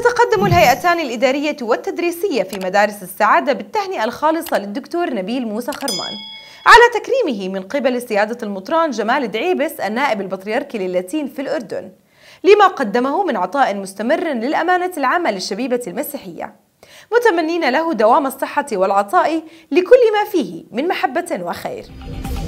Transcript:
تتقدم الهيئتان الإدارية والتدريسية في مدارس السعادة بالتهنئة الخالصة للدكتور نبيل موسى خرمان على تكريمه من قبل سيادة المطران جمال دعيبس النائب البطريركي للاتين في الأردن لما قدمه من عطاء مستمر للأمانة العامة للشبيبة المسيحية متمنين له دوام الصحة والعطاء لكل ما فيه من محبة وخير